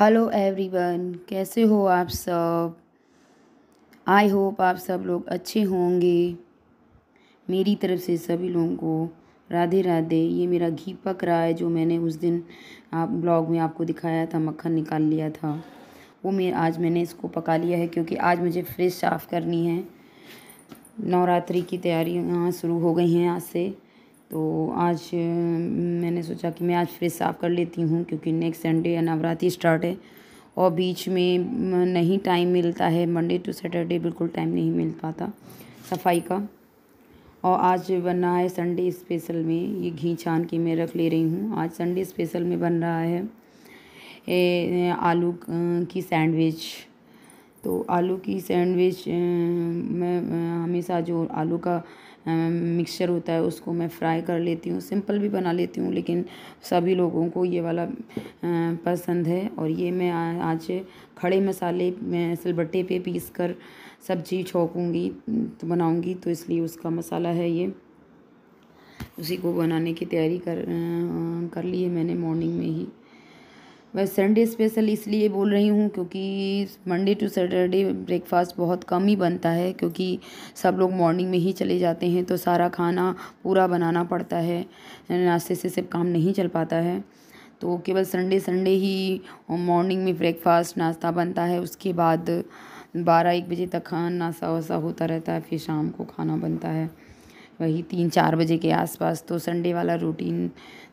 hello everyone कैसे हो आप सब आई होप आप सब लोग अच्छे होंगे मेरी तरफ से सभी लोगों को राधे राधे ये मेरा घी पक रहा है जो मैंने उस दिन आप ब्लॉग में आपको दिखाया था मक्खन निकाल लिया था वो मेरे आज मैंने इसको पका लिया है क्योंकि आज मुझे फ्रिज साफ़ करनी है नवरात्रि की तैयारियाँ शुरू हो गई हैं आज से तो आज मैंने सोचा कि मैं आज फ्रिज साफ़ कर लेती हूँ क्योंकि नेक्स्ट संडे नवरात्रि स्टार्ट है और बीच में नहीं टाइम मिलता है मंडे टू सैटरडे बिल्कुल टाइम नहीं मिल पाता सफाई का और आज बना है संडे स्पेशल में ये घी छान के मैं रख ले रही हूँ आज संडे स्पेशल में बन रहा है ए, आलू की सैंडविच तो आलू की सैंडविच मैं हमेशा जो आलू का मिक्सचर होता है उसको मैं फ्राई कर लेती हूँ सिंपल भी बना लेती हूँ लेकिन सभी लोगों को ये वाला पसंद है और ये मैं आज खड़े मसाले मैं सिलबट्टे पे पीस कर सब्जी छोंकूँगी तो बनाऊँगी तो इसलिए उसका मसाला है ये उसी को बनाने की तैयारी कर कर ली है मैंने मॉर्निंग में ही मैं संडे स्पेशल इसलिए बोल रही हूँ क्योंकि मंडे टू सैटरडे ब्रेकफास्ट बहुत कम ही बनता है क्योंकि सब लोग मॉर्निंग में ही चले जाते हैं तो सारा खाना पूरा बनाना पड़ता है नाश्ते से सिर्फ काम नहीं चल पाता है तो केवल संडे संडे ही मॉर्निंग में ब्रेकफास्ट नाश्ता बनता है उसके बाद बारह एक बजे तक खाना नाश्ता वासा होता रहता है फिर शाम को खाना बनता है वही तीन चार बजे के आसपास तो संडे वाला रूटीन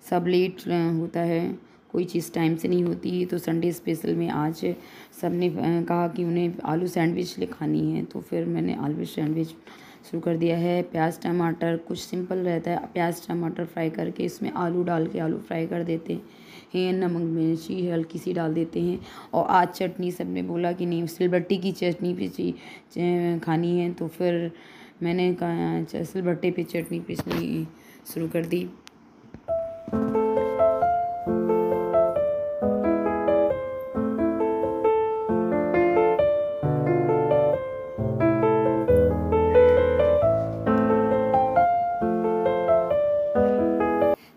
सब लेट होता है कोई चीज़ टाइम से नहीं होती तो संडे स्पेशल में आज सब ने कहा कि उन्हें आलू सैंडविच ले खानी है तो फिर मैंने आलू सैंडविच शुरू कर दिया है प्याज टमाटर कुछ सिंपल रहता है प्याज टमाटर फ्राई करके इसमें आलू डाल के आलू फ्राई कर देते हैं नमक मिर्ची हल्की सी डाल देते हैं और आज चटनी सब ने बोला कि नहीं सिलबट्टी की चटनी पे खानी है तो फिर मैंने सिलबट्टे पे चटनी पीसनी शुरू कर दी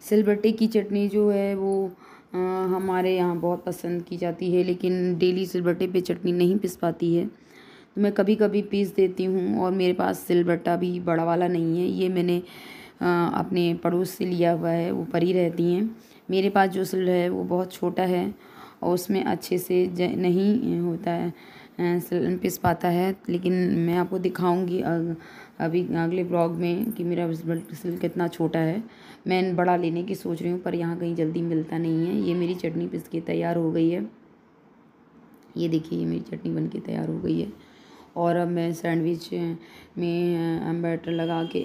सिलबट्टे की चटनी जो है वो हमारे यहाँ बहुत पसंद की जाती है लेकिन डेली सिलबट्टे पे चटनी नहीं पिस पाती है तो मैं कभी कभी पीस देती हूँ और मेरे पास सिलबट्टा भी बड़ा वाला नहीं है ये मैंने अपने पड़ोस से लिया हुआ है वो परी रहती हैं मेरे पास जो सिल है वो बहुत छोटा है और उसमें अच्छे से नहीं होता है पिस पाता है लेकिन मैं आपको दिखाऊंगी अभी अगले ब्लॉग में कि मेरा ब्लड कितना छोटा है मैं बड़ा लेने की सोच रही हूँ पर यहाँ कहीं जल्दी मिलता नहीं है ये मेरी चटनी पिस के तैयार हो गई है ये देखिए ये मेरी चटनी बन के तैयार हो गई है और अब मैं सैंडविच में बैटर लगा के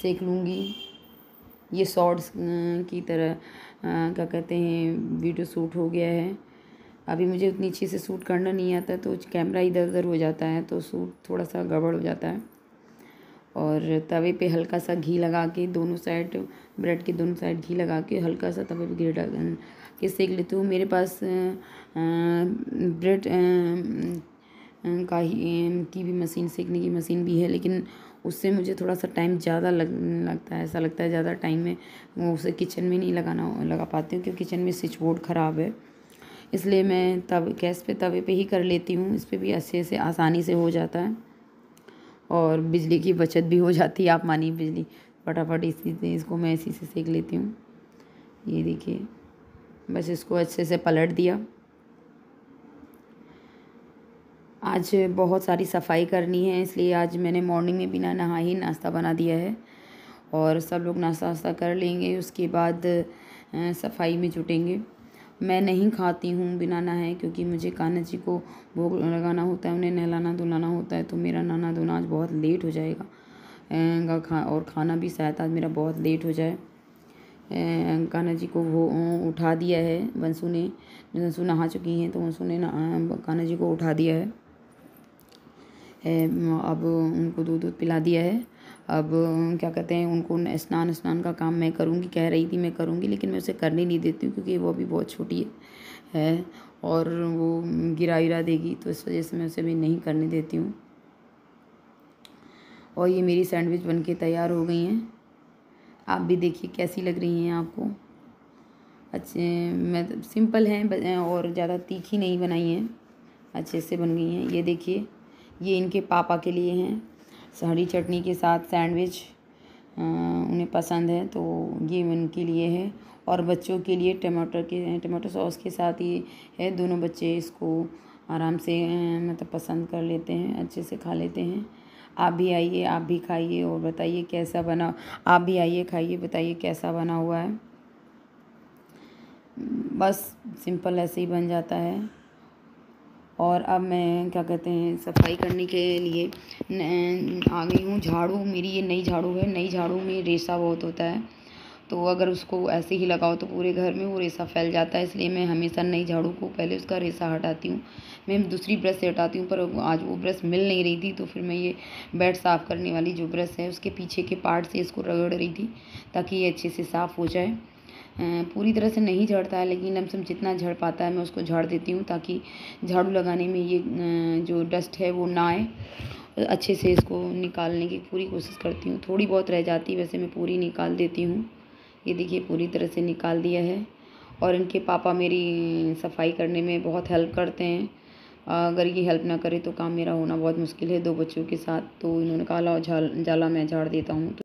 सेक लूँगी ये शॉर्ट्स की तरह क्या कहते हैं वीडियो शूट हो गया है अभी मुझे उतनी अच्छे से शूट करना नहीं आता तो कैमरा इधर उधर हो जाता है तो सूट थोड़ा सा गड़बड़ हो जाता है और तवे पे हल्का सा घी लगा के दोनों साइड ब्रेड के दोनों साइड घी लगा के हल्का सा तवे पे घी डाल के सेक लेती हूँ मेरे पास ब्रेड का ही की भी मशीन सेकने की मशीन भी है लेकिन उससे मुझे थोड़ा सा टाइम ज़्यादा लग लगता है ऐसा लगता है ज़्यादा टाइम में उसे किचन में नहीं लगाना लगा पाती हूँ क्योंकि किचन में स्विच बोर्ड ख़राब है इसलिए मैं तब गैस पे तवे पे ही कर लेती हूँ इस पर भी अच्छे से आसानी से हो जाता है और बिजली की बचत भी हो जाती है आप मानिए बिजली फटाफट इसी से इसको मैं इसी से सेक लेती हूँ ये देखिए बस इसको अच्छे से पलट दिया आज बहुत सारी सफाई करनी है इसलिए आज मैंने मॉर्निंग में बिना नहा ही नाश्ता बना दिया है और सब लोग नाश्ता वास्ता कर लेंगे उसके बाद सफाई में जुटेंगे मैं नहीं खाती हूँ बिना नहाए क्योंकि मुझे कान्हा जी को भोग लगाना होता है उन्हें नहलाना धुलाना होता है तो मेरा नहाना धोना आज बहुत लेट हो जाएगा खा और खाना भी शायद आज मेरा बहुत लेट हो जाए कान्हा जी को वो उठा दिया है वंशु ने वंशु नहा चुकी हैं तो वंशु ने कान्हा जी को उठा दिया है अब उनको दूध दूध पिला दिया है अब क्या कहते हैं उनको स्नान स्नान का काम मैं करूँगी कह रही थी मैं करूँगी लेकिन मैं उसे करने नहीं देती हूँ क्योंकि वो अभी बहुत छोटी है है और वो गिरा विरा देगी तो इस वजह से मैं उसे भी नहीं करने देती हूँ और ये मेरी सैंडविच बन के तैयार हो गई हैं आप भी देखिए कैसी लग रही हैं आपको अच्छे मैं सिंपल हैं और ज़्यादा तीखी नहीं बनाई हैं अच्छे से बन गई हैं ये देखिए ये इनके पापा के लिए हैं हरी चटनी के साथ सैंडविच उन्हें पसंद है तो ये उनके लिए है और बच्चों के लिए टमाटर के टमाटो सॉस के साथ ये है दोनों बच्चे इसको आराम से मतलब पसंद कर लेते हैं अच्छे से खा लेते हैं आप भी आइए आप भी खाइए और बताइए कैसा बना आप भी आइए खाइए बताइए कैसा बना हुआ है बस सिंपल ऐसे ही बन जाता है और अब मैं क्या कहते हैं सफाई करने के लिए आ गई हूँ झाड़ू मेरी ये नई झाड़ू है नई झाड़ू में रेशा बहुत होता है तो अगर उसको ऐसे ही लगाओ तो पूरे घर में वो रेशा फैल जाता है इसलिए मैं हमेशा नई झाड़ू को पहले उसका रेशा हटाती हूँ मैं दूसरी ब्रश से हटाती हूँ पर आज वो ब्रश मिल नहीं रही थी तो फिर मैं ये बेड साफ़ करने वाली जो ब्रश है उसके पीछे के पार्ट से इसको रगड़ रही थी ताकि ये अच्छे से साफ़ हो जाए पूरी तरह से नहीं झड़ता है लेकिन लमसम जितना झड़ पाता है मैं उसको झाड़ देती हूँ ताकि झाड़ू लगाने में ये जो डस्ट है वो ना आए अच्छे से इसको निकालने की पूरी कोशिश करती हूँ थोड़ी बहुत रह जाती है वैसे मैं पूरी निकाल देती हूँ ये देखिए पूरी तरह से निकाल दिया है और इनके पापा मेरी सफाई करने में बहुत हेल्प करते हैं अगर ये हेल्प ना करे तो काम मेरा होना बहुत मुश्किल है दो बच्चों के साथ तो इन्होंने कहा लाओ झाल जाला मैं झाड़ देता हूँ तो